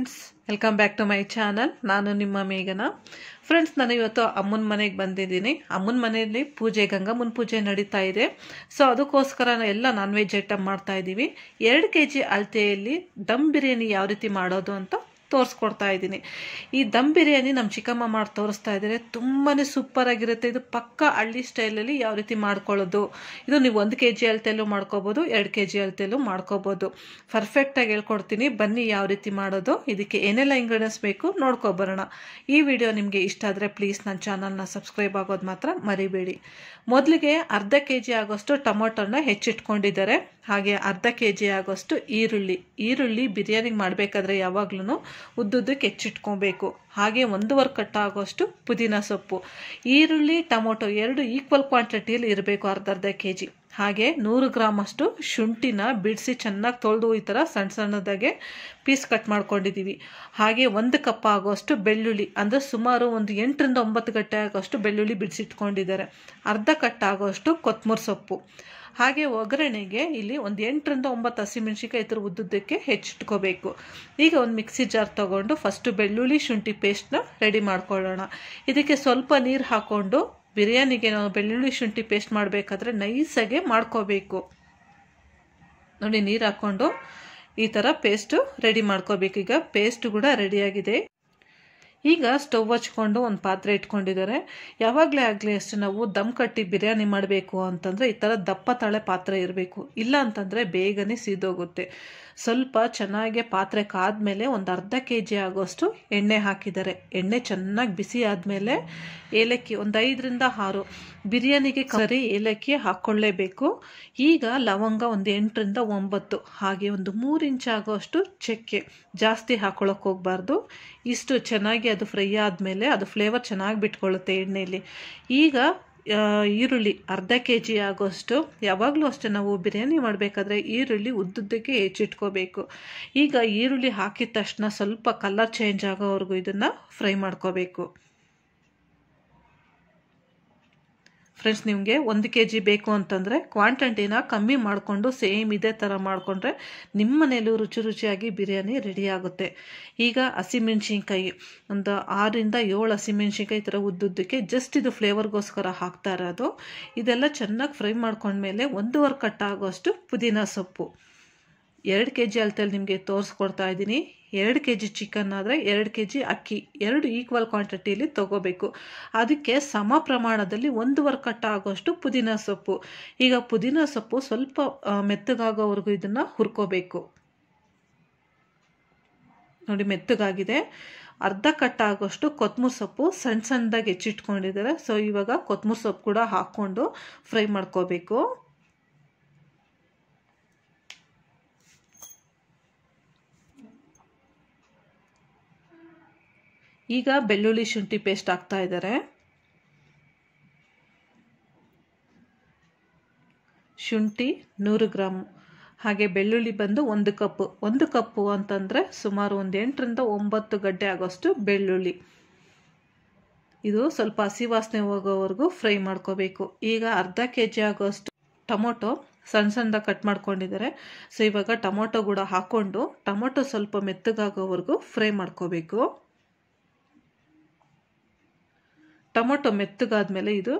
friends welcome back to my channel ನಾನು ನಿಮ್ಮ ಮೇಘನ friends ನಾನು ಇವತ್ತು ಅಮ್ಮನ ಮನೆಗೆ ಬಂದಿದ್ದೀನಿ ಅಮ್ಮನ ಮನೆಯಲ್ಲಿ ಪೂಜೆ ಗಂಗಮ್ಮನ ಪೂಜೆ ನಡೀತಾ ಇದೆ ಸೊ ಅದಕ್ಕೋಸ್ಕರ ಎಲ್ಲ ನಾನ್ ವೆಜ್ ಐಟಮ್ ಮಾಡ್ತಾ ಇದ್ದೀವಿ ಎರಡು ಕೆ ಜಿ ಅಳತೆಯಲ್ಲಿ ದಮ್ ಬಿರಿಯಾನಿ ಯಾವ ರೀತಿ ಮಾಡೋದು ಅಂತ ತೋರಿಸ್ಕೊಡ್ತಾ ಇದ್ದೀನಿ ಈ ದಮ್ ಬಿರಿಯಾನಿ ನಮ್ಮ ಚಿಕ್ಕಮ್ಮ ಮಾಡಿ ತೋರಿಸ್ತಾ ಇದ್ದಾರೆ ತುಂಬಾ ಆಗಿರುತ್ತೆ ಇದು ಪಕ್ಕ ಹಳ್ಳಿ ಸ್ಟೈಲಲ್ಲಿ ಯಾವ ರೀತಿ ಮಾಡ್ಕೊಳ್ಳೋದು ಇದು ನೀವು ಒಂದು ಕೆ ಜಿ ಅಳತೆಯಲ್ಲೂ ಮಾಡ್ಕೋಬೋದು ಎರಡು ಕೆ ಜಿ ಅಳತೆಯಲ್ಲೂ ಮಾಡ್ಕೋಬೋದು ಪರ್ಫೆಕ್ಟಾಗಿ ಹೇಳ್ಕೊಡ್ತೀನಿ ಬನ್ನಿ ಯಾವ ರೀತಿ ಮಾಡೋದು ಇದಕ್ಕೆ ಏನೆಲ್ಲ ಇಂಗ್ರೀಡಿಯೆಂಟ್ಸ್ ಬೇಕು ನೋಡ್ಕೊಬರೋಣ ಈ ವಿಡಿಯೋ ನಿಮಗೆ ಇಷ್ಟ ಆದರೆ ಪ್ಲೀಸ್ ನನ್ನ ಚಾನಲ್ನ ಸಬ್ಸ್ಕ್ರೈಬ್ ಆಗೋದು ಮಾತ್ರ ಮರಿಬೇಡಿ ಮೊದಲಿಗೆ ಅರ್ಧ ಕೆ ಜಿ ಆಗೋಷ್ಟು ಟೊಮೊಟೊನ ಹೆಚ್ಚಿಟ್ಕೊಂಡಿದ್ದಾರೆ ಹಾಗೆ ಅರ್ಧ ಕೆ ಜಿ ಆಗೋಷ್ಟು ಈರುಳ್ಳಿ ಈರುಳ್ಳಿ ಬಿರಿಯಾನಿಗೆ ಮಾಡಬೇಕಾದ್ರೆ ಯಾವಾಗ್ಲೂ ಉದ್ದುದ್ದಕ್ಕೆ ಕೆಚ್ಚಿಟ್ಕೊಬೇಕು ಹಾಗೆ ಒಂದೂವರೆ ಆಗೋಷ್ಟು ಪುದೀನ ಸೊಪ್ಪು ಈರುಳ್ಳಿ ಟೊಮೊಟೊ ಎರಡು ಈಕ್ವಲ್ ಕ್ವಾಂಟಿಟಿಯಲ್ಲಿ ಇರಬೇಕು ಅರ್ಧ ಅರ್ಧ ಕೆ ಜಿ ಹಾಗೆ ನೂರು ಅಷ್ಟು ಶುಂಠಿನ ಬಿಡಿಸಿ ಚೆನ್ನಾಗಿ ತೊಳೆದು ಈ ಥರ ಸಣ್ಣ ಸಣ್ಣದಾಗೆ ಪೀಸ್ ಕಟ್ ಮಾಡ್ಕೊಂಡಿದ್ದೀವಿ ಹಾಗೆ ಒಂದು ಕಪ್ ಆಗೋಷ್ಟು ಬೆಳ್ಳುಳ್ಳಿ ಅಂದರೆ ಸುಮಾರು ಒಂದು ಎಂಟರಿಂದ ಒಂಬತ್ತು ಗಂಟೆ ಆಗೋಷ್ಟು ಬೆಳ್ಳುಳ್ಳಿ ಬಿಡಿಸಿಟ್ಕೊಂಡಿದ್ದಾರೆ ಅರ್ಧ ಕಟ್ ಆಗೋಷ್ಟು ಕೊತ್ತಂಬರಿ ಸೊಪ್ಪು ಹಾಗೆ ಒಗ್ಗರಣೆಗೆ ಇಲ್ಲಿ ಒಂದು ಎಂಟರಿಂದ ಒಂಬತ್ತು ಹಸಿಮೆಣ್ಸಿಕಾಯಿ ಇದ್ರ ಥರ ಉದ್ದುದ್ದಕ್ಕೆ ಹೆಚ್ಚಿಟ್ಕೋಬೇಕು ಈಗ ಒಂದು ಮಿಕ್ಸಿ ಜಾರ್ ತೊಗೊಂಡು ಫಸ್ಟು ಬೆಳ್ಳುಳ್ಳಿ ಶುಂಠಿ ಪೇಸ್ಟ್ನ ರೆಡಿ ಮಾಡ್ಕೊಳ್ಳೋಣ ಇದಕ್ಕೆ ಸ್ವಲ್ಪ ನೀರು ಹಾಕ್ಕೊಂಡು ಬಿರಿಯಾನಿಗೆ ನಾವು ಬೆಳ್ಳುಳ್ಳಿ ಶುಂಠಿ ಪೇಸ್ಟ್ ಮಾಡಬೇಕಾದ್ರೆ ನೈಸಾಗೆ ಮಾಡ್ಕೋಬೇಕು ನೋಡಿ ನೀರು ಹಾಕ್ಕೊಂಡು ಈ ಥರ ಪೇಸ್ಟು ರೆಡಿ ಮಾಡ್ಕೋಬೇಕು ಈಗ ಪೇಸ್ಟ್ ಕೂಡ ರೆಡಿಯಾಗಿದೆ ಈಗ ಸ್ಟವ್ ಹಚ್ಕೊಂಡು ಒಂದು ಪಾತ್ರೆ ಇಟ್ಕೊಂಡಿದ್ದಾರೆ ಯಾವಾಗಲೇ ಆಗಲಿ ಅಷ್ಟು ನಾವು ದಮ್ ಕಟ್ಟಿ ಬಿರಿಯಾನಿ ಮಾಡಬೇಕು ಅಂತಂದರೆ ಈ ಥರ ದಪ್ಪ ತಾಳೆ ಪಾತ್ರೆ ಇರಬೇಕು ಇಲ್ಲ ಅಂತಂದರೆ ಬೇಗನೆ ಸೀದೋಗುತ್ತೆ ಸ್ವಲ್ಪ ಚೆನ್ನಾಗಿ ಪಾತ್ರೆ ಕಾದ್ಮೇಲೆ ಒಂದು ಅರ್ಧ ಕೆ ಜಿ ಆಗೋಷ್ಟು ಎಣ್ಣೆ ಹಾಕಿದ್ದಾರೆ ಎಣ್ಣೆ ಚೆನ್ನಾಗಿ ಬಿಸಿ ಆದಮೇಲೆ ಏಲಕ್ಕಿ ಒಂದು ಐದರಿಂದ ಆರು ಬಿರಿಯಾನಿಗೆ ಕರಿ ಏಲಕ್ಕಿ ಹಾಕ್ಕೊಳ್ಳೇಬೇಕು ಈಗ ಲವಂಗ ಒಂದು ಎಂಟರಿಂದ ಒಂಬತ್ತು ಹಾಗೆ ಒಂದು ಮೂರು ಇಂಚ್ ಆಗೋಷ್ಟು ಚಕ್ಕೆ ಜಾಸ್ತಿ ಹಾಕ್ಕೊಳಕ್ಕೆ ಹೋಗಬಾರ್ದು ಇಷ್ಟು ಚೆನ್ನಾಗಿ ಅದು ಫ್ರೈ ಆದಮೇಲೆ ಅದು ಫ್ಲೇವರ್ ಚೆನ್ನಾಗಿ ಬಿಟ್ಕೊಳ್ಳುತ್ತೆ ಎಣ್ಣೆಯಲ್ಲಿ ಈಗ ಈರುಳ್ಳಿ ಅರ್ಧ ಕೆ ಜಿ ಆಗೋಷ್ಟು ಯಾವಾಗಲೂ ಅಷ್ಟೇ ನಾವು ಬಿರಿಯಾನಿ ಮಾಡಬೇಕಾದ್ರೆ ಈರುಳ್ಳಿ ಉದ್ದುದ್ದಕ್ಕೆ ಹೆಚ್ಚಿಟ್ಕೋಬೇಕು ಈಗ ಈರುಳ್ಳಿ ಹಾಕಿದ ತಕ್ಷಣ ಸ್ವಲ್ಪ ಕಲರ್ ಚೇಂಜ್ ಆಗೋವರೆಗೂ ಇದನ್ನು ಫ್ರೈ ಮಾಡ್ಕೋಬೇಕು ಫ್ರೆಂಡ್ಸ್ ನಿಮಗೆ ಒಂದು ಕೆ ಜಿ ಬೇಕು ಅಂತಂದರೆ ಕ್ವಾಂಟಿಟಿನ ಕಮ್ಮಿ ಮಾಡಿಕೊಂಡು ಸೇಮ್ ಇದೇ ಥರ ಮಾಡಿಕೊಂಡ್ರೆ ನಿಮ್ಮ ಮನೆಯಲ್ಲೂ ರುಚಿ ರುಚಿಯಾಗಿ ಬಿರಿಯಾನಿ ರೆಡಿಯಾಗುತ್ತೆ ಈಗ ಹಸಿಮೆಣ್ಸಿನ್ಕಾಯಿ ಒಂದು ಆರಿಂದ ಏಳು ಹಸಿಮೆಣ್ಸಿನ್ಕಾಯಿ ಥರ ಉದ್ದುದ್ದಕ್ಕೆ ಜಸ್ಟ್ ಇದು ಫ್ಲೇವರ್ಗೋಸ್ಕರ ಹಾಕ್ತಾ ಇರೋದು ಇದೆಲ್ಲ ಚೆನ್ನಾಗಿ ಫ್ರೈ ಮಾಡ್ಕೊಂಡ್ಮೇಲೆ ಒಂದೂವರೆ ಕಟ್ಟಾಗುವಷ್ಟು ಪುದೀನ ಸೊಪ್ಪು ಎರಡು ಕೆ ಜಿ ಅಳತೆಯಲ್ಲಿ ನಿಮಗೆ ತೋರಿಸ್ಕೊಡ್ತಾ ಇದ್ದೀನಿ ಎರಡು ಕೆ ಜಿ ಚಿಕನ್ ಆದರೆ ಎರಡು ಕೆ ಜಿ ಅಕ್ಕಿ ಎರಡು ಈಕ್ವಲ್ ಕ್ವಾಂಟಿಟಿಯಲ್ಲಿ ತೊಗೋಬೇಕು ಅದಕ್ಕೆ ಸಮ ಪ್ರಮಾಣದಲ್ಲಿ ಒಂದೂವರೆ ಕಟ್ಟ ಆಗೋಷ್ಟು ಪುದೀನ ಸೊಪ್ಪು ಈಗ ಪುದೀನ ಸೊಪ್ಪು ಸ್ವಲ್ಪ ಮೆತ್ತಗಾಗೋವರೆಗೂ ಇದನ್ನು ಹುರ್ಕೋಬೇಕು ನೋಡಿ ಮೆತ್ತಗಾಗಿದೆ ಅರ್ಧ ಆಗೋಷ್ಟು ಕೊತ್ತಂಬರಿ ಸೊಪ್ಪು ಸಣ್ಣ ಸಣ್ಣದಾಗಿ ಹೆಚ್ಚಿಟ್ಕೊಂಡಿದ್ದಾರೆ ಸೊ ಇವಾಗ ಕೊತ್ತಂಬರಿ ಸೊಪ್ಪು ಕೂಡ ಹಾಕ್ಕೊಂಡು ಫ್ರೈ ಮಾಡ್ಕೋಬೇಕು ಈಗ ಬೆಳ್ಳುಳ್ಳಿ ಶುಂಠಿ ಪೇಸ್ಟ್ ಹಾಕ್ತಾ ಇದ್ದಾರೆ ಶುಂಠಿ ನೂರು ಗ್ರಾಮ್ ಹಾಗೆ ಬೆಳ್ಳುಳ್ಳಿ ಬಂದು ಒಂದು ಕಪ್ಪು ಒಂದು ಕಪ್ಪು ಅಂತಂದರೆ ಸುಮಾರು ಒಂದು ಎಂಟರಿಂದ ಒಂಬತ್ತು ಗಡ್ಡೆ ಆಗೋಷ್ಟು ಬೆಳ್ಳುಳ್ಳಿ ಇದು ಸ್ವಲ್ಪ ಹಸಿ ವಾಸನೆ ಹೋಗೋವರೆಗೂ ಫ್ರೈ ಮಾಡ್ಕೋಬೇಕು ಈಗ ಅರ್ಧ ಕೆ ಜಿ ಆಗೋಷ್ಟು ಟೊಮೊಟೊ ಸಣ್ಣ ಸಣ್ಣದ ಕಟ್ ಮಾಡ್ಕೊಂಡಿದ್ದಾರೆ ಸೊ ಇವಾಗ ಟೊಮೊಟೊ ಕೂಡ ಹಾಕ್ಕೊಂಡು ಟೊಮೊಟೊ ಸ್ವಲ್ಪ ಮೆತ್ತಗಾಗೋವರೆಗೂ ಫ್ರೈ ಮಾಡ್ಕೋಬೇಕು ಟೊಮೊಟೊ ಮೆತ್ತಗಾದ್ಮೇಲೆ ಇದು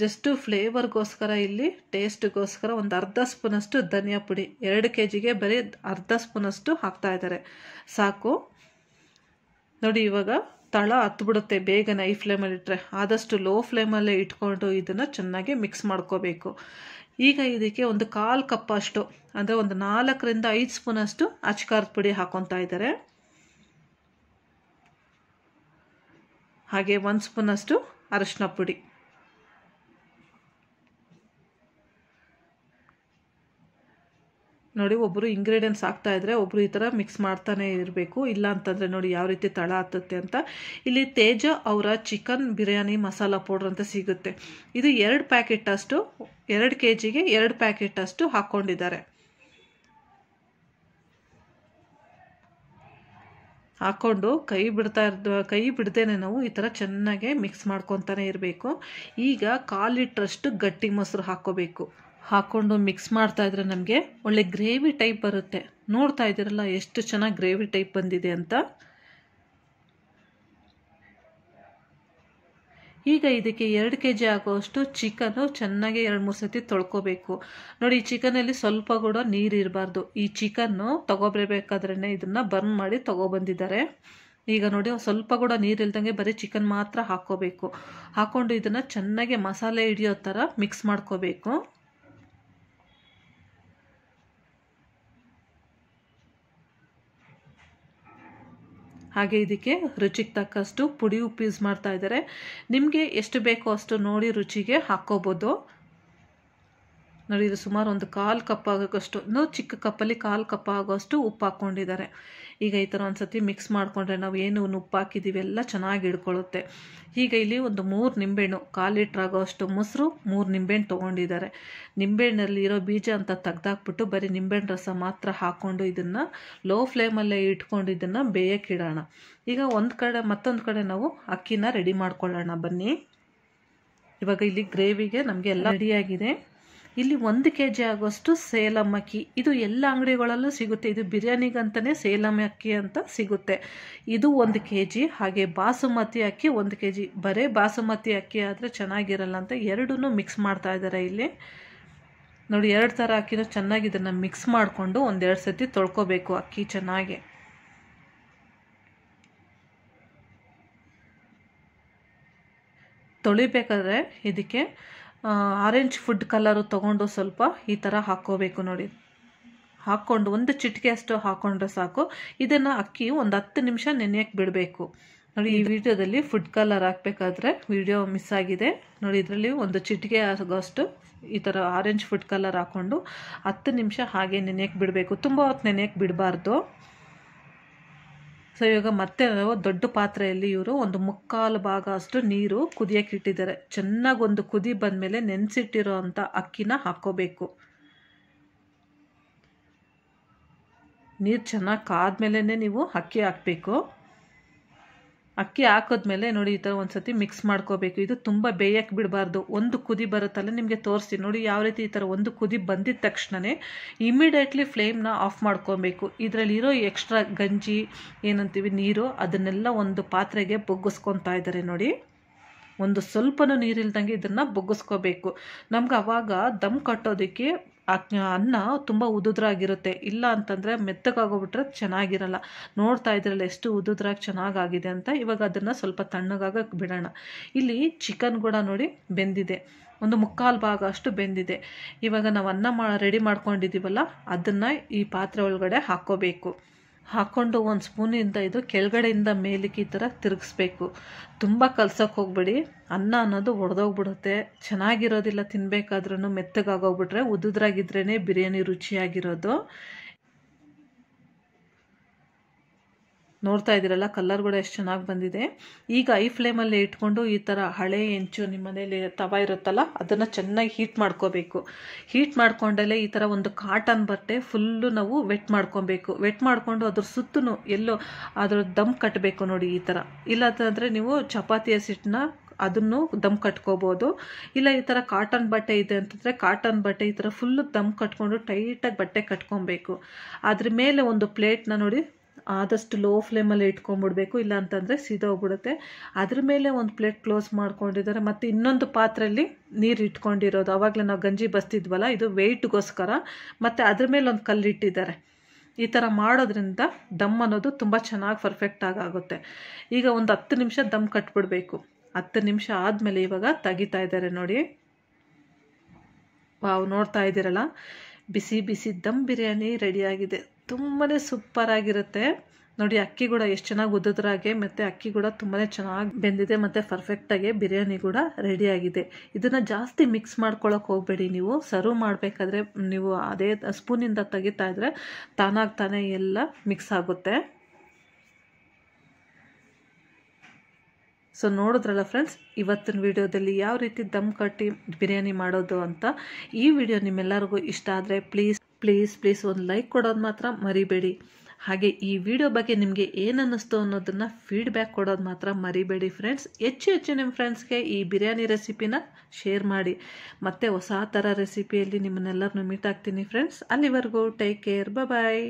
ಜಸ್ಟು ಫ್ಲೇವರ್ಗೋಸ್ಕರ ಇಲ್ಲಿ ಟೇಸ್ಟ್ಗೋಸ್ಕರ ಒಂದು ಅರ್ಧ ಸ್ಪೂನಷ್ಟು ಧನಿಯಾ ಪುಡಿ ಎರಡು ಕೆ ಜಿಗೆ ಬರೀ ಅರ್ಧ ಸ್ಪೂನಷ್ಟು ಹಾಕ್ತಾ ಇದ್ದಾರೆ ಸಾಕು ನೋಡಿ ಇವಾಗ ತಳ ಹತ್ಬಿಡುತ್ತೆ ಬೇಗನೆ ಈ ಫ್ಲೇಮಲ್ಲಿ ಇಟ್ಟರೆ ಆದಷ್ಟು ಲೋ ಫ್ಲೇಮಲ್ಲೇ ಇಟ್ಕೊಂಡು ಇದನ್ನು ಚೆನ್ನಾಗಿ ಮಿಕ್ಸ್ ಮಾಡ್ಕೋಬೇಕು ಈಗ ಇದಕ್ಕೆ ಒಂದು ಕಾಲು ಕಪ್ಪಷ್ಟು ಅಂದರೆ ಒಂದು ನಾಲ್ಕರಿಂದ ಐದು ಸ್ಪೂನಷ್ಟು ಅಚ್ಕಾರದ ಪುಡಿ ಹಾಕೊತಾ ಇದ್ದಾರೆ ಹಾಗೆ ಒಂದು ಸ್ಪೂನಷ್ಟು ಅರಶಿನ ಪುಡಿ ನೋಡಿ ಒಬ್ಬರು ಇಂಗ್ರೀಡಿಯೆಂಟ್ಸ್ ಹಾಕ್ತಾ ಇದ್ರೆ ಒಬ್ಬರು ಈ ಥರ ಮಿಕ್ಸ್ ಮಾಡ್ತಾನೆ ಇರಬೇಕು ಇಲ್ಲ ಅಂತಂದರೆ ನೋಡಿ ಯಾವ ರೀತಿ ತಳ ಹತ್ತುತ್ತೆ ಅಂತ ಇಲ್ಲಿ ತೇಜ ಅವರ ಚಿಕನ್ ಬಿರಿಯಾನಿ ಮಸಾಲ ಪೌಡ್ರ್ ಅಂತ ಸಿಗುತ್ತೆ ಇದು ಎರಡು ಪ್ಯಾಕೆಟ್ ಅಷ್ಟು ಎರಡು ಕೆ ಜಿಗೆ ಎರಡು ಪ್ಯಾಕೆಟ್ ಅಷ್ಟು ಹಾಕ್ಕೊಂಡಿದ್ದಾರೆ ಹಾಕ್ಕೊಂಡು ಕೈ ಬಿಡ್ತಾ ಇರ್ದು ಕೈ ಬಿಡ್ದೇನೆ ನಾವು ಈ ಥರ ಚೆನ್ನಾಗೆ ಮಿಕ್ಸ್ ಮಾಡ್ಕೊತಾನೆ ಇರಬೇಕು ಈಗ ಕಾಲಿಟ್ರಷ್ಟು ಗಟ್ಟಿ ಮೊಸರು ಹಾಕ್ಕೋಬೇಕು ಹಾಕ್ಕೊಂಡು ಮಿಕ್ಸ್ ಮಾಡ್ತಾ ಇದ್ರೆ ನಮಗೆ ಒಳ್ಳೆ ಗ್ರೇವಿ ಟೈಪ್ ಬರುತ್ತೆ ನೋಡ್ತಾ ಇದ್ದೀರಲ್ಲ ಎಷ್ಟು ಚೆನ್ನಾಗಿ ಗ್ರೇವಿ ಟೈಪ್ ಬಂದಿದೆ ಅಂತ ಈಗ ಇದಕ್ಕೆ ಎರಡು ಕೆ ಜಿ ಆಗೋಷ್ಟು ಚಿಕನ್ನು ಚೆನ್ನಾಗಿ ಎರಡು ಮೂರು ಸತಿ ತೊಳ್ಕೊಬೇಕು ನೋಡಿ ಈ ಚಿಕನಲ್ಲಿ ಸ್ವಲ್ಪ ಕೂಡ ನೀರು ಇರಬಾರ್ದು ಈ ಚಿಕನ್ನು ತೊಗೊಬರಬೇಕಾದ್ರೇ ಇದನ್ನು ಬರ್ನ್ ಮಾಡಿ ತೊಗೊಬಂದಿದ್ದಾರೆ ಈಗ ನೋಡಿ ಸ್ವಲ್ಪ ಕೂಡ ನೀರಿಲ್ದಂಗೆ ಬರೀ ಚಿಕನ್ ಮಾತ್ರ ಹಾಕ್ಕೋಬೇಕು ಹಾಕ್ಕೊಂಡು ಇದನ್ನು ಚೆನ್ನಾಗಿ ಮಸಾಲೆ ಹಿಡಿಯೋ ಥರ ಮಿಕ್ಸ್ ಮಾಡ್ಕೋಬೇಕು ಹಾಗೆ ಇದಕ್ಕೆ ರುಚಿಗೆ ತಕ್ಕಷ್ಟು ಪುಡಿ ಉಪ್ಪು ಯೂಸ್ ಮಾಡ್ತಾ ಇದ್ದಾರೆ ನಿಮಗೆ ಎಷ್ಟು ಬೇಕೋ ಅಷ್ಟು ನೋಡಿ ರುಚಿಗೆ ಹಾಕ್ಕೋಬೋದು ನೋಡಿ ಇದು ಸುಮಾರು ಒಂದು ಕಾಲು ಕಪ್ ಆಗೋಕ್ಕಷ್ಟು ಚಿಕ್ಕ ಕಪ್ಪಲ್ಲಿ ಕಾಲು ಕಪ್ ಆಗೋಷ್ಟು ಉಪ್ಪು ಹಾಕ್ಕೊಂಡಿದ್ದಾರೆ ಈಗ ಈ ಥರ ಒಂದು ಮಿಕ್ಸ್ ಮಾಡಿಕೊಂಡ್ರೆ ನಾವು ಏನು ಉಪ್ಪು ಹಾಕಿದ್ದೀವಿ ಎಲ್ಲ ಚೆನ್ನಾಗಿ ಹಿಡ್ಕೊಳ್ಳುತ್ತೆ ಈಗ ಇಲ್ಲಿ ಒಂದು ಮೂರು ನಿಂಬೆಹಣ್ಣು ಕಾಲು ಲೀಟ್ರ್ ಆಗೋಷ್ಟು ಮೊಸರು ಮೂರು ನಿಂಬೆಹಣ್ಣು ತೊಗೊಂಡಿದ್ದಾರೆ ನಿಂಬೆಹಣ್ಣಲ್ಲಿ ಇರೋ ಬೀಜ ಅಂತ ತೆಗ್ದಾಕ್ಬಿಟ್ಟು ಬರೀ ನಿಂಬೆಹಣ್ಣು ರಸ ಮಾತ್ರ ಹಾಕ್ಕೊಂಡು ಇದನ್ನು ಲೋ ಫ್ಲೇಮಲ್ಲೇ ಇಟ್ಕೊಂಡು ಇದನ್ನು ಇಡೋಣ ಈಗ ಒಂದು ಕಡೆ ಮತ್ತೊಂದು ಕಡೆ ನಾವು ಅಕ್ಕಿನ ರೆಡಿ ಮಾಡ್ಕೊಳ್ಳೋಣ ಬನ್ನಿ ಇವಾಗ ಇಲ್ಲಿ ಗ್ರೇವಿಗೆ ನಮಗೆ ಎಲ್ಲ ರೆಡಿಯಾಗಿದೆ ಇಲ್ಲಿ ಒಂದು ಕೆ ಜಿ ಆಗೋಷ್ಟು ಸೇಲಂ ಅಕ್ಕಿ ಇದು ಎಲ್ಲ ಅಂಗಡಿಗಳಲ್ಲೂ ಸಿಗುತ್ತೆ ಇದು ಬಿರಿಯಾನಿಗಂತಲೇ ಸೇಲಂ ಅಕ್ಕಿ ಅಂತ ಸಿಗುತ್ತೆ ಇದು ಒಂದು ಕೆ ಜಿ ಹಾಗೆ ಬಾಸುಮತಿ ಅಕ್ಕಿ ಒಂದು ಕೆ ಜಿ ಬರೀ ಬಾಸುಮತಿ ಅಕ್ಕಿ ಆದರೆ ಚೆನ್ನಾಗಿರಲ್ಲ ಅಂತ ಎರಡೂ ಮಿಕ್ಸ್ ಮಾಡ್ತಾ ಇದ್ದಾರೆ ಇಲ್ಲಿ ನೋಡಿ ಎರಡು ಥರ ಅಕ್ಕಿನೂ ಚೆನ್ನಾಗಿ ಇದನ್ನು ಮಿಕ್ಸ್ ಮಾಡಿಕೊಂಡು ಒಂದೆರಡು ಸತಿ ತೊಳ್ಕೊಬೇಕು ಅಕ್ಕಿ ಚೆನ್ನಾಗಿ ತೊಳಿಬೇಕಾದ್ರೆ ಇದಕ್ಕೆ ಆರೆಂಜ್ ಫುಡ್ ಕಲರು ತೊಗೊಂಡು ಸ್ವಲ್ಪ ಈ ಥರ ಹಾಕ್ಕೋಬೇಕು ನೋಡಿ ಹಾಕ್ಕೊಂಡು ಒಂದು ಚಿಟಿಕೆ ಅಷ್ಟು ಹಾಕ್ಕೊಂಡ್ರೆ ಸಾಕು ಇದನ್ನು ಅಕ್ಕಿ ಒಂದು ಹತ್ತು ನಿಮಿಷ ನೆನೆಯಕ್ಕೆ ಬಿಡಬೇಕು ನೋಡಿ ಈ ವಿಡಿಯೋದಲ್ಲಿ ಫುಡ್ ಕಲರ್ ಹಾಕಬೇಕಾದ್ರೆ ವಿಡಿಯೋ ಮಿಸ್ ಆಗಿದೆ ನೋಡಿ ಇದರಲ್ಲಿ ಒಂದು ಚಿಟಿಕೆ ಆಗೋಷ್ಟು ಈ ಥರ ಆರೆಂಜ್ ಫುಡ್ ಕಲರ್ ಹಾಕ್ಕೊಂಡು ಹತ್ತು ನಿಮಿಷ ಹಾಗೆ ನೆನೆಯಕ್ಕೆ ಬಿಡಬೇಕು ತುಂಬ ಹೊತ್ತು ನೆನೆಯಕ್ಕೆ ಬಿಡಬಾರ್ದು ಸೊ ಇವಾಗ ಮತ್ತೆ ದೊಡ್ಡ ಪಾತ್ರೆಯಲ್ಲಿ ಇವರು ಒಂದು ಮುಕ್ಕಾಲು ಭಾಗ ಅಷ್ಟು ನೀರು ಕುದಿಯಕ್ಕೆ ಇಟ್ಟಿದ್ದಾರೆ ಚೆನ್ನಾಗಿ ಒಂದು ಕುದಿ ಬಂದಮೇಲೆ ನೆನೆಸಿಟ್ಟಿರೋ ಅಂಥ ಅಕ್ಕಿನ ಹಾಕೋಬೇಕು ನೀರು ಚೆನ್ನಾಗಿ ಕಾದ್ಮೇಲೆ ನೀವು ಅಕ್ಕಿ ಹಾಕಬೇಕು ಅಕ್ಕಿ ಹಾಕಿದ್ಮೇಲೆ ನೋಡಿ ಈ ಥರ ಒಂದ್ಸತಿ ಮಿಕ್ಸ್ ಮಾಡ್ಕೋಬೇಕು ಇದು ತುಂಬ ಬೇಯಕ್ಕೆ ಬಿಡಬಾರ್ದು ಒಂದು ಕುದಿ ಬರುತ್ತಲ್ಲ ನಿಮಗೆ ತೋರಿಸ್ತೀನಿ ನೋಡಿ ಯಾವ ರೀತಿ ಈ ಥರ ಒಂದು ಕುದಿ ಬಂದಿದ ತಕ್ಷಣವೇ ಇಮಿಡಿಯೇಟ್ಲಿ ಫ್ಲೇಮ್ನ ಆಫ್ ಮಾಡ್ಕೊಬೇಕು ಇದರಲ್ಲಿರೋ ಎಕ್ಸ್ಟ್ರಾ ಗಂಜಿ ಏನಂತೀವಿ ನೀರು ಅದನ್ನೆಲ್ಲ ಒಂದು ಪಾತ್ರೆಗೆ ಬೊಗ್ಗಿಸ್ಕೊತಾ ಇದ್ದಾರೆ ನೋಡಿ ಒಂದು ಸ್ವಲ್ಪನೂ ನೀರಿಲ್ದಂಗೆ ಇದನ್ನು ಬೊಗ್ಗಿಸ್ಕೋಬೇಕು ನಮ್ಗೆ ಅವಾಗ ದಮ್ ಕಟ್ಟೋದಕ್ಕೆ ಅನ್ನ ತುಂಬ ಉದುದ್ರಾಗಿರುತ್ತೆ ಇಲ್ಲ ಅಂತಂದರೆ ಮೆತ್ತಗಾಗೋಗ್ಬಿಟ್ರೆ ಚೆನ್ನಾಗಿರಲ್ಲ ನೋಡ್ತಾ ಇದ್ರಲ್ಲ ಎಷ್ಟು ಉದುದ್ರಾಗಿ ಚೆನ್ನಾಗಾಗಿದೆ ಅಂತ ಇವಾಗ ಅದನ್ನು ಸ್ವಲ್ಪ ತಣ್ಣಗಾಗ ಬಿಡೋಣ ಇಲ್ಲಿ ಚಿಕನ್ ಕೂಡ ನೋಡಿ ಬೆಂದಿದೆ ಒಂದು ಮುಕ್ಕಾಲು ಭಾಗ ಅಷ್ಟು ಬೆಂದಿದೆ ಇವಾಗ ನಾವು ಅನ್ನ ಮಾ ರೆಡಿ ಮಾಡ್ಕೊಂಡಿದ್ದೀವಲ್ಲ ಅದನ್ನು ಈ ಪಾತ್ರೆ ಒಳಗಡೆ ಹಾಕ್ಕೋಬೇಕು ಹಾಕ್ಕೊಂಡು ಒಂದು ಸ್ಪೂನಿಂದ ಇದು ಕೆಳಗಡೆಯಿಂದ ಮೇಲಕ್ಕೆ ಈ ಥರ ತಿರುಗಿಸ್ಬೇಕು ತುಂಬ ಕಲ್ಸೋಕೆ ಹೋಗ್ಬೇಡಿ ಅನ್ನ ಅನ್ನೋದು ಒಡೆದೋಗ್ಬಿಡುತ್ತೆ ಚೆನ್ನಾಗಿರೋದಿಲ್ಲ ತಿನ್ನಬೇಕಾದ್ರೂ ಮೆತ್ತಗಾಗೋಗ್ಬಿಟ್ರೆ ಉದ್ದುದ್ರಾಗಿದ್ರೇ ಬಿರಿಯಾನಿ ರುಚಿಯಾಗಿರೋದು ನೋಡ್ತಾ ಇದ್ದೀರಲ್ಲ ಕಲರ್ ಕೂಡ ಎಷ್ಟು ಚೆನ್ನಾಗಿ ಬಂದಿದೆ ಈಗ ಐ ಫ್ಲೇಮಲ್ಲಿ ಇಟ್ಕೊಂಡು ಈ ಥರ ಹಳೆ ಹೆಂಚು ನಿಮ್ಮ ಮನೇಲಿ ತವ ಇರುತ್ತಲ್ಲ ಅದನ್ನು ಚೆನ್ನಾಗಿ ಹೀಟ್ ಮಾಡ್ಕೋಬೇಕು ಹೀಟ್ ಮಾಡ್ಕೊಂಡಲ್ಲೇ ಈ ಥರ ಒಂದು ಕಾಟನ್ ಬಟ್ಟೆ ಫುಲ್ಲು ನಾವು ವೆಟ್ ಮಾಡ್ಕೊಬೇಕು ವೆಟ್ ಮಾಡಿಕೊಂಡು ಅದ್ರ ಸುತ್ತೂ ಎಲ್ಲೋ ಅದ್ರ ದಮ್ ಕಟ್ಟಬೇಕು ನೋಡಿ ಈ ಥರ ಇಲ್ಲ ಅಂತಂದರೆ ನೀವು ಚಪಾತಿಯ ಸಿಟ್ಟನ್ನ ಅದನ್ನು ದಮ್ ಕಟ್ಕೋಬೋದು ಇಲ್ಲ ಈ ಥರ ಕಾಟನ್ ಬಟ್ಟೆ ಇದೆ ಅಂತಂದರೆ ಕಾಟನ್ ಬಟ್ಟೆ ಈ ಥರ ಫುಲ್ಲು ದಮ್ ಕಟ್ಕೊಂಡು ಟೈಟಾಗಿ ಬಟ್ಟೆ ಕಟ್ಕೊಬೇಕು ಅದ್ರ ಮೇಲೆ ಒಂದು ಪ್ಲೇಟ್ನ ನೋಡಿ ಆದಷ್ಟು ಲೋ ಫ್ಲೇಮಲ್ಲಿ ಇಟ್ಕೊಂಡ್ಬಿಡ್ಬೇಕು ಇಲ್ಲ ಅಂತಂದರೆ ಸೀದೋಗ್ಬಿಡುತ್ತೆ ಅದ್ರ ಮೇಲೆ ಒಂದು ಪ್ಲೇಟ್ ಕ್ಲೋಸ್ ಮಾಡ್ಕೊಂಡಿದ್ದಾರೆ ಮತ್ತು ಇನ್ನೊಂದು ಪಾತ್ರೆಯಲ್ಲಿ ನೀರು ಇಟ್ಕೊಂಡಿರೋದು ಆವಾಗಲೇ ನಾವು ಗಂಜಿ ಬಸ್ತಿದ್ವಲ್ಲ ಇದು ವೆಯ್ಟ್ಗೋಸ್ಕರ ಮತ್ತು ಅದ್ರ ಮೇಲೆ ಒಂದು ಕಲ್ಲು ಇಟ್ಟಿದ್ದಾರೆ ಈ ಥರ ಮಾಡೋದ್ರಿಂದ ದಮ್ ಅನ್ನೋದು ತುಂಬ ಚೆನ್ನಾಗಿ ಪರ್ಫೆಕ್ಟಾಗಿ ಆಗುತ್ತೆ ಈಗ ಒಂದು ಹತ್ತು ನಿಮಿಷ ದಮ್ ಕಟ್ಬಿಡಬೇಕು ಹತ್ತು ನಿಮಿಷ ಆದಮೇಲೆ ಇವಾಗ ತೆಗಿತಾ ಇದ್ದಾರೆ ನೋಡಿ ವಾವ್ ನೋಡ್ತಾ ಇದ್ದೀರಲ್ಲ ಬಿಸಿ ಬಿಸಿ ದಮ್ ಬಿರಿಯಾನಿ ರೆಡಿಯಾಗಿದೆ ತುಂಬಾ ಆಗಿರುತ್ತೆ ನೋಡಿ ಅಕ್ಕಿ ಕೂಡ ಎಷ್ಟು ಚೆನ್ನಾಗಿ ಉದ್ದದ್ರಾಗೆ ಮತ್ತು ಅಕ್ಕಿ ಕೂಡ ತುಂಬಾ ಚೆನ್ನಾಗಿ ಬೆಂದಿದೆ ಮತ್ತು ಪರ್ಫೆಕ್ಟಾಗಿ ಬಿರಿಯಾನಿ ಕೂಡ ರೆಡಿಯಾಗಿದೆ ಇದನ್ನು ಜಾಸ್ತಿ ಮಿಕ್ಸ್ ಮಾಡ್ಕೊಳಕ್ಕೆ ಹೋಗಬೇಡಿ ನೀವು ಸರ್ವ್ ಮಾಡಬೇಕಾದ್ರೆ ನೀವು ಅದೇ ಸ್ಪೂನಿಂದ ತೆಗಿತಾ ಇದ್ದರೆ ತಾನಾಗಿ ತಾನೇ ಎಲ್ಲ ಮಿಕ್ಸ್ ಆಗುತ್ತೆ ಸೊ ನೋಡಿದ್ರಲ್ಲ ಫ್ರೆಂಡ್ಸ್ ಇವತ್ತಿನ ವಿಡಿಯೋದಲ್ಲಿ ಯಾವ ರೀತಿ ದಮ್ ಕಟ್ಟಿ ಬಿರಿಯಾನಿ ಮಾಡೋದು ಅಂತ ಈ ವಿಡಿಯೋ ನಿಮ್ಮೆಲ್ಲರಿಗೂ ಇಷ್ಟ ಆದರೆ ಪ್ಲೀಸ್ ಪ್ಲೀಸ್ ಪ್ಲೀಸ್ ಒಂದು ಲೈಕ್ ಕೊಡೋದು ಮಾತ್ರ ಮರಿಬೇಡಿ ಹಾಗೆ ಈ ವಿಡಿಯೋ ಬಗ್ಗೆ ನಿಮಗೆ ಏನನ್ನಿಸ್ತು ಅನ್ನೋದನ್ನು ಫೀಡ್ಬ್ಯಾಕ್ ಕೊಡೋದು ಮಾತ್ರ ಮರಿಬೇಡಿ ಫ್ರೆಂಡ್ಸ್ ಹೆಚ್ಚು ಹೆಚ್ಚು ನಿಮ್ಮ ಫ್ರೆಂಡ್ಸ್ಗೆ ಈ ಬಿರಿಯಾನಿ ರೆಸಿಪಿನ ಶೇರ್ ಮಾಡಿ ಮತ್ತು ಹೊಸ ಥರ ರೆಸಿಪಿಯಲ್ಲಿ ನಿಮ್ಮನ್ನೆಲ್ಲರನ್ನೂ ಮೀಟ್ ಆಗ್ತೀನಿ ಫ್ರೆಂಡ್ಸ್ ಅಲ್ಲಿವರೆಗೂ ಟೇಕ್ ಕೇರ್ ಬಾಯ್